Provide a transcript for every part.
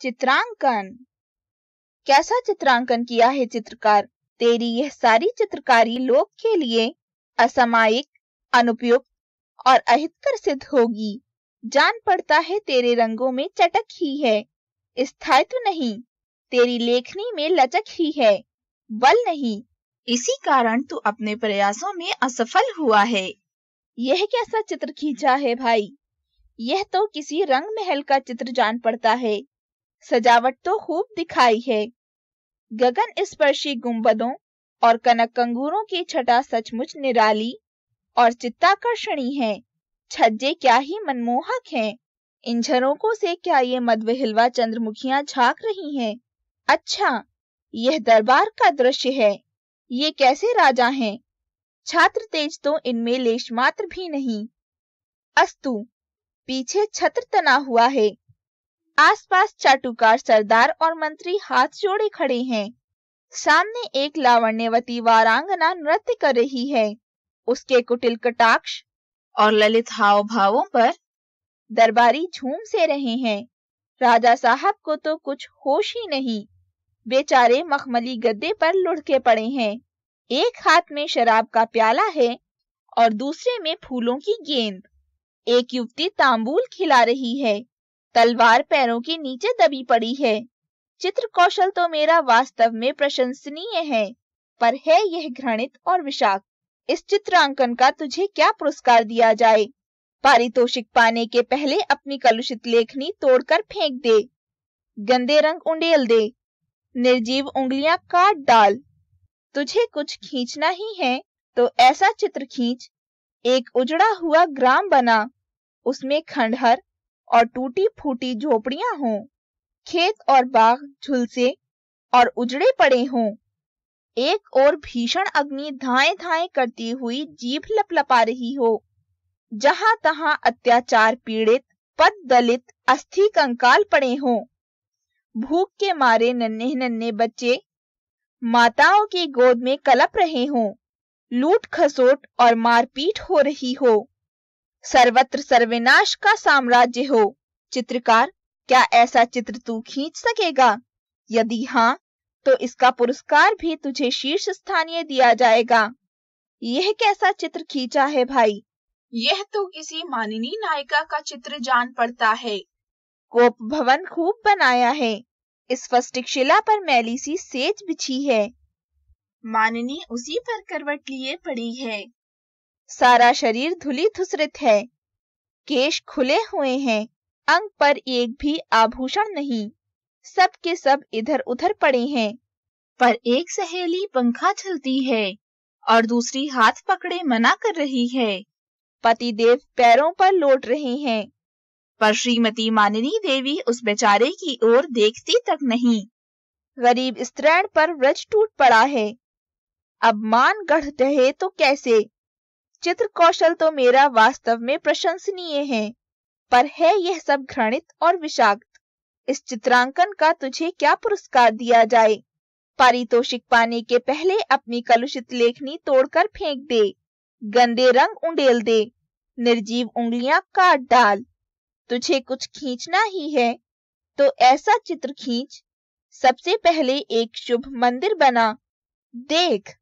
चित्रांकन कैसा चित्रांकन किया है चित्रकार तेरी यह सारी चित्रकारी लोग के लिए असामायिक अनुपयुक्त और अहितकर सिद्ध होगी जान पड़ता है तेरे रंगों में चटक ही है स्थायित्व तो नहीं तेरी लेखनी में लचक ही है बल नहीं इसी कारण तू अपने प्रयासों में असफल हुआ है यह कैसा चित्र खींचा है भाई यह तो किसी रंग महल का चित्र जान पड़ता है सजावट तो खूब दिखाई है गगन स्पर्शी गुंबदों और कनक कंगूरों की छटा सचमुच निराली और चित्ताकर्षणी है छज्जे क्या ही मनमोहक हैं इन झरोकों से क्या ये मदविहिलवा चंद्रमुखियां झाक रही हैं अच्छा यह दरबार का दृश्य है ये कैसे राजा हैं छात्र तेज तो इनमें लेशमात्र भी नहीं अस्तु पीछे छत्र तना हुआ है आसपास चाटुकार सरदार और मंत्री हाथ जोड़े खड़े हैं सामने एक लावण्यवती वारांगना नृत्य कर रही है उसके कुटिल कटाक्ष और ललित हाव भावों पर दरबारी झूम से रहे हैं राजा साहब को तो कुछ होश ही नहीं बेचारे मखमली गद्दे पर लुढ़के पड़े हैं एक हाथ में शराब का प्याला है और दूसरे में फूलों की गेंद एक युवती तांबूल खिला रही है तलवार पैरों के नीचे दबी पड़ी है चित्र कौशल तो मेरा वास्तव में प्रशंसनीय है पर है यह घृणित और विषाक इस चित्रांकन का तुझे क्या पुरस्कार दिया जाए पारितोषिक पाने के पहले अपनी कलुषित लेखनी तोड़कर फेंक दे गंदे रंग उंडेल दे निर्जीव उंगलियां काट डाल तुझे कुछ खींचना ही है तो ऐसा चित्र खींच एक उजड़ा हुआ ग्राम बना उसमें खंडहर और टूटी फूटी झोपड़ियां हों खेत और बाग झुलसे और उजड़े पड़े हों एक और भीषण अग्नि धाए धाए करती हुई जीभ लपलपा रही हो जहां तहां अत्याचार पीड़ित पद दलित अस्थि कंकाल पड़े हों भूख के मारे नन्हे नन्हे बच्चे माताओं की गोद में कलप रहे हों लूट खसोट और मारपीट हो रही हो सर्वत्र सर्विनाश का साम्राज्य हो चित्रकार क्या ऐसा चित्र तू खींच सकेगा यदि हाँ तो इसका पुरस्कार भी तुझे शीर्ष स्थानीय दिया जाएगा यह कैसा चित्र खींचा है भाई यह तो किसी माननीय नायिका का चित्र जान पड़ता है कोप भवन खूब बनाया है इस फस्टिक शिला पर मैली सी सेज बिछी है माननी उसी पर करवट लिए पड़ी है सारा शरीर धुली धुसरित है केश खुले हुए हैं अंग पर एक भी आभूषण नहीं सब के सब इधर उधर पड़े हैं पर एक सहेली पंखा चलती है और दूसरी हाथ पकड़े मना कर रही है पति देव पैरों पर लौट रहे हैं पर श्रीमती माननी देवी उस बेचारे की ओर देखती तक नहीं गरीब स्त्रैण पर व्रज टूट पड़ा है अब मानगढ़ ढहे तो कैसे चित्र कौशल तो मेरा वास्तव में प्रशंसनीय है पर है यह सब घृणित और विषाक्त इस चित्रांकन का तुझे क्या पुरस्कार दिया जाए पारितोषिक पाने के पहले अपनी कलुषित लेखनी तोड़कर फेंक दे गंदे रंग उंडेल दे निर्जीव उंगलियां काट डाल तुझे कुछ खींचना ही है तो ऐसा चित्र खींच सबसे पहले एक शुभ मंदिर बना देख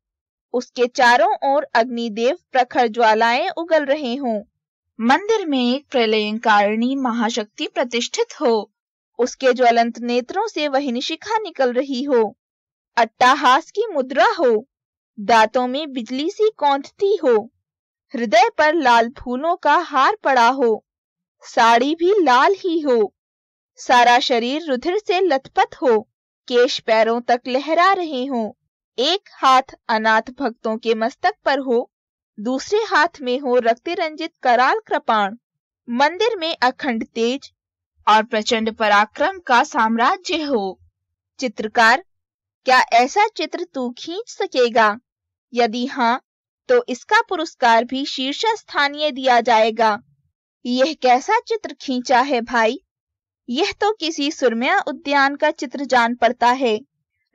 उसके चारों ओर अग्निदेव प्रखर ज्वालाएं उगल रहे हों मंदिर में एक प्रलयकारिणी महाशक्ति प्रतिष्ठित हो उसके ज्वलंत नेत्रों से वह निशिखा निकल रही हो अट्टाहास की मुद्रा हो दांतों में बिजली सी कौंधती हो हृदय पर लाल फूलों का हार पड़ा हो साड़ी भी लाल ही हो सारा शरीर रुधिर से लथपथ हो केश पैरों तक लहरा रहे हों एक हाथ अनाथ भक्तों के मस्तक पर हो दूसरे हाथ में हो रक्ति रंजित कराल कृपाण मंदिर में अखंड तेज और प्रचंड पराक्रम का साम्राज्य हो चित्रकार क्या ऐसा चित्र तू खींच सकेगा यदि हाँ तो इसका पुरस्कार भी शीर्ष स्थानीय दिया जाएगा यह कैसा चित्र खींचा है भाई यह तो किसी सुरम्या उद्यान का चित्र जान पड़ता है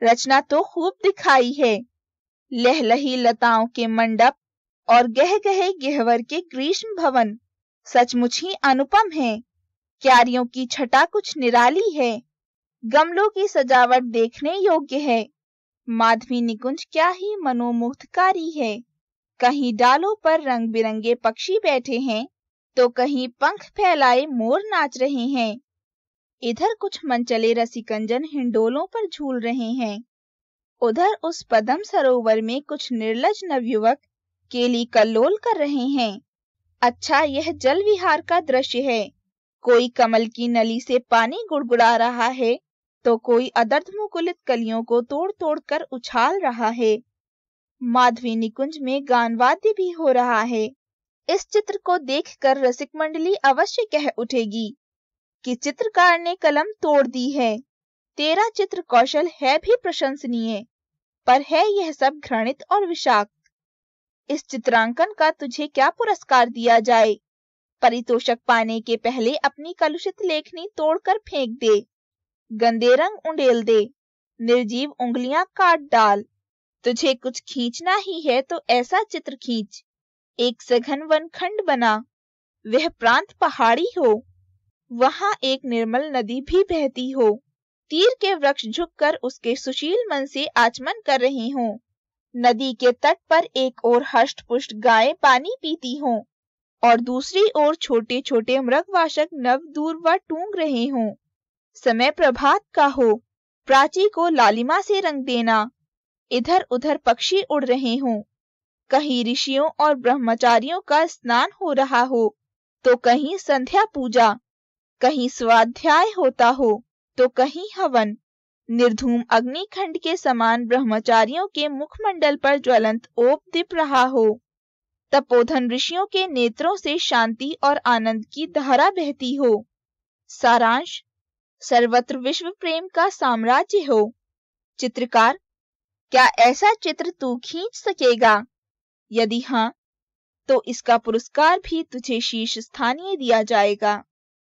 रचना तो खूब दिखाई है लहलही लताओं के मंडप और गह गहे गहवर के ग्रीष्म भवन सचमुच ही अनुपम है क्यारियों की छटा कुछ निराली है गमलों की सजावट देखने योग्य है माधवी निकुंज क्या ही मनोमुग्धकारी है कहीं डालों पर रंग बिरंगे पक्षी बैठे हैं तो कहीं पंख फैलाए मोर नाच रहे हैं इधर कुछ मनचले रसिकंजन हिंडोलों पर झूल रहे हैं उधर उस पदम सरोवर में कुछ निर्लज नवयुवक केली कल्लोल कर रहे हैं अच्छा यह जल विहार का दृश्य है कोई कमल की नली से पानी गुड़गुड़ा रहा है तो कोई अदर्थ मुकुलित कलियों को तोड़ तोड़ कर उछाल रहा है माधवी निकुंज में गानवाद्य भी हो रहा है इस चित्र को देखकर रसिक मंडली अवश्य कह उठेगी कि चित्रकार ने कलम तोड़ दी है तेरा चित्र कौशल है भी प्रशंसनीय पर है यह सब घृणित और विषाक्त इस चित्रांकन का तुझे क्या पुरस्कार दिया जाए परितोषक पाने के पहले अपनी कलुषित लेखनी तोड़कर फेंक दे गंदे रंग उंडेल दे निर्जीव उंगलियां काट डाल तुझे कुछ खींचना ही है तो ऐसा चित्र खींच एक सघन वन खंड बना वह प्रांत पहाड़ी हो वहाँ एक निर्मल नदी भी बहती हो तीर के वृक्ष झुककर उसके सुशील मन से आचमन कर रहे हो नदी के तट पर एक और हष्ट पुष्ट गाय पानी पीती हो और दूसरी ओर छोटे छोटे मृगवाशक दूर व टूंग रहे हो समय प्रभात का हो प्राची को लालिमा से रंग देना इधर उधर पक्षी उड़ रहे हों कहीं ऋषियों और ब्रह्मचारियों का स्नान हो रहा हो तो कहीं संध्या पूजा कहीं स्वाध्याय होता हो तो कहीं हवन निर्धूम अग्निखंड के समान ब्रह्मचारियों के मुखमंडल पर ज्वलंत ओप दिप रहा हो तपोधन ऋषियों के नेत्रों से शांति और आनंद की धारा बहती हो सारांश सर्वत्र विश्व प्रेम का साम्राज्य हो चित्रकार क्या ऐसा चित्र तू खींच सकेगा यदि हाँ तो इसका पुरस्कार भी तुझे शीर्ष स्थानीय दिया जाएगा